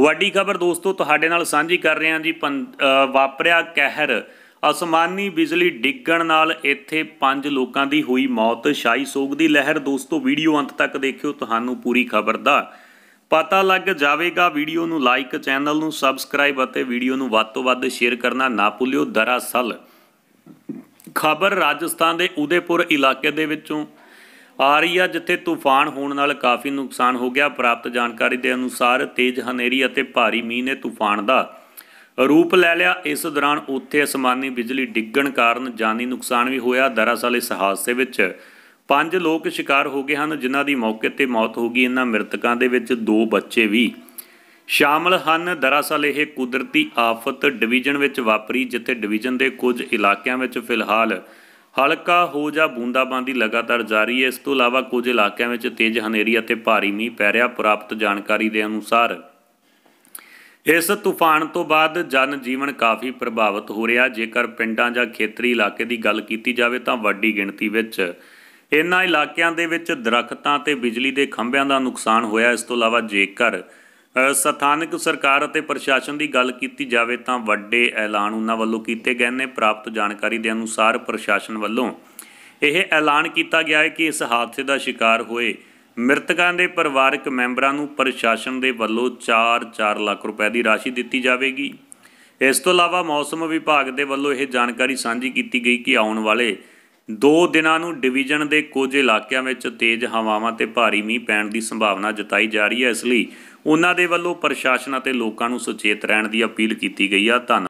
ਵੱਡੀ ਖਬਰ ਦੋਸਤੋ ਤੁਹਾਡੇ ਨਾਲ ਸਾਂਝੀ ਕਰ ਰਹੇ ਹਾਂ ਜੀ ਵਾਪਰਿਆ ਕਹਿਰ ਅਸਮਾਨੀ ਬਿਜਲੀ ਡਿੱਗਣ ਨਾਲ ਇੱਥੇ 5 ਲੋਕਾਂ ਦੀ ਹੋਈ ਮੌਤ ਸ਼ਾਈ ਸੋਗ ਦੀ ਲਹਿਰ ਦੋਸਤੋ ਵੀਡੀਓ ਅੰਤ ਤੱਕ ਦੇਖਿਓ ਤੁਹਾਨੂੰ ਪੂਰੀ ਖਬਰ ਦਾ ਪਤਾ ਲੱਗ ਜਾਵੇਗਾ ਵੀਡੀਓ ਨੂੰ ਲਾਈਕ ਚੈਨਲ ਨੂੰ ਸਬਸਕ੍ਰਾਈਬ ਅਤੇ ਵੀਡੀਓ ਨੂੰ ਵੱਧ ਤੋਂ ਵੱਧ ਸ਼ੇਅਰ ਕਰਨਾ ਨਾ ਭੁੱਲਿਓ ਦਰਅਸਲ ਖਬਰ ਰਾਜਸਥਾਨ ਦੇ ਉਦੇਪੁਰ ਇਲਾਕੇ ਦੇ ਵਿੱਚੋਂ ਆਰੀਆ ਜਿੱਥੇ ਤੂਫਾਨ ਹੋਣ ਨਾਲ ਕਾਫੀ ਨੁਕਸਾਨ ਹੋ ਗਿਆ ਪ੍ਰਾਪਤ ਜਾਣਕਾਰੀ ਦੇ ਅਨੁਸਾਰ ਤੇਜ਼ ਹਨੇਰੀ ਅਤੇ ਭਾਰੀ ਮੀਂਹ ਨੇ ਤੂਫਾਨ ਦਾ ਰੂਪ ਲੈ ਲਿਆ ਇਸ ਦੌਰਾਨ ਉੱਥੇ ਅਸਮਾਨੀ ਬਿਜਲੀ ਡਿੱਗਣ ਕਾਰਨ ਜਾਨੀ ਨੁਕਸਾਨ ਵੀ ਹੋਇਆ ਦਰਅਸਲ ਇਸ ਹਾਦਸੇ ਵਿੱਚ ਪੰਜ ਲੋਕ ਸ਼ਿਕਾਰ ਹੋ ਗਏ ਹਨ ਜਿਨ੍ਹਾਂ ਦੀ ਮੌਕੇ ਤੇ ਮੌਤ ਹੋ ਗਈ ਇਹਨਾਂ ਮ੍ਰਿਤਕਾਂ ਦੇ ਵਿੱਚ ਦੋ ਬੱਚੇ ਵੀ ਸ਼ਾਮਲ ਹਨ ਦਰਅਸਲ ਇਹ ਕੁਦਰਤੀ ਆਫਤ ਡਿਵੀਜ਼ਨ ਵਿੱਚ ਵਾਪਰੀ ਜਿੱਥੇ ਡਿਵੀਜ਼ਨ ਦੇ ਕੁਝ ਇਲਾਕਿਆਂ ਵਿੱਚ ਫਿਲਹਾਲ ਹਲਕਾ ਹੋ ਜਾ ਬੂੰਦਾਬਾਂਦੀ ਲਗਾਤਾਰ ਜਾਰੀ ਹੈ ਇਸ ਤੋਂ ਇਲਾਵਾ ਕੁਝ ਇਲਾਕਿਆਂ ਵਿੱਚ ਤੇਜ਼ ਹਨੇਰੀ ਅਤੇ ਭਾਰੀ ਮੀਂਹ ਪੈ ਰਿਹਾ ਪ੍ਰਾਪਤ ਜਾਣਕਾਰੀ ਦੇ ਅਨੁਸਾਰ ਇਸ ਤੂਫਾਨ ਤੋਂ ਬਾਅਦ ਜਨ ਜੀਵਨ ਕਾਫੀ ਪ੍ਰਭਾਵਿਤ ਹੋ ਰਿਹਾ ਜੇਕਰ ਪਿੰਡਾਂ ਜਾਂ ਖੇਤਰੀ ਇਲਾਕੇ ਦੀ ਗੱਲ ਕੀਤੀ ਜਾਵੇ ਤਾਂ ਵੱਡੀ ਗਿਣਤੀ ਵਿੱਚ ਇਨ੍ਹਾਂ ਇਲਾਕਿਆਂ ਦੇ ਵਿੱਚ ਦਰਖਤਾਂ ਤੇ ਬਿਜਲੀ ਦੇ ਖੰਭਿਆਂ ਦਾ ਨੁਕਸਾਨ ਹੋਇਆ ਇਸ ਤੋਂ ਇਲਾਵਾ ਜੇਕਰ ਸਥਾਨਕ ਸਰਕਾਰ ਅਤੇ ਪ੍ਰਸ਼ਾਸਨ ਦੀ ਗੱਲ ਕੀਤੀ ਜਾਵੇ ਤਾਂ ਵੱਡੇ ਐਲਾਨ ਉਹਨਾਂ ਵੱਲੋਂ ਕੀਤੇ ਗਏ ਨੇ ਪ੍ਰਾਪਤ ਜਾਣਕਾਰੀ ਦੇ ਅਨੁਸਾਰ ਪ੍ਰਸ਼ਾਸਨ ਵੱਲੋਂ ਇਹ ਐਲਾਨ ਕੀਤਾ ਗਿਆ ਹੈ ਕਿ ਇਸ ਹਾਦਸੇ ਦਾ ਸ਼ਿਕਾਰ ਹੋਏ ਮ੍ਰਿਤਕਾਂ ਦੇ ਪਰਿਵਾਰਕ ਮੈਂਬਰਾਂ ਨੂੰ ਪ੍ਰਸ਼ਾਸਨ ਦੇ ਵੱਲੋਂ 4-4 ਲੱਖ ਰੁਪਏ ਦੀ ਰਾਸ਼ੀ ਦਿੱਤੀ ਜਾਵੇਗੀ ਇਸ ਤੋਂ ਇਲਾਵਾ ਮੌਸਮ ਵਿਭਾਗ ਦੇ ਵੱਲੋਂ ਇਹ ਜਾਣਕਾਰੀ ਸਾਂਝੀ ਕੀਤੀ ਗਈ ਕਿ ਆਉਣ ਵਾਲੇ ਦੋ ਦਿਨਾਂ ਨੂੰ ਡਿਵੀਜ਼ਨ ਦੇ ਕੁਝ ਇਲਾਕਿਆਂ ਵਿੱਚ ਤੇਜ਼ ਹਵਾਵਾਂ ਤੇ ਭਾਰੀ ਮੀਂਹ ਪੈਣ ਦੀ ਸੰਭਾਵਨਾ ਜਤਾਈ ਜਾ ਰਹੀ ਹੈ ਇਸ ਲਈ ਉਹਨਾਂ ਦੇ ਵੱਲੋਂ ਪ੍ਰਸ਼ਾਸਨ ਅਤੇ ਲੋਕਾਂ ਨੂੰ ਸੁਚੇਤ ਰਹਿਣ ਦੀ ਅਪੀਲ ਕੀਤੀ ਗਈ ਆ ਧੰਨਵਾਦ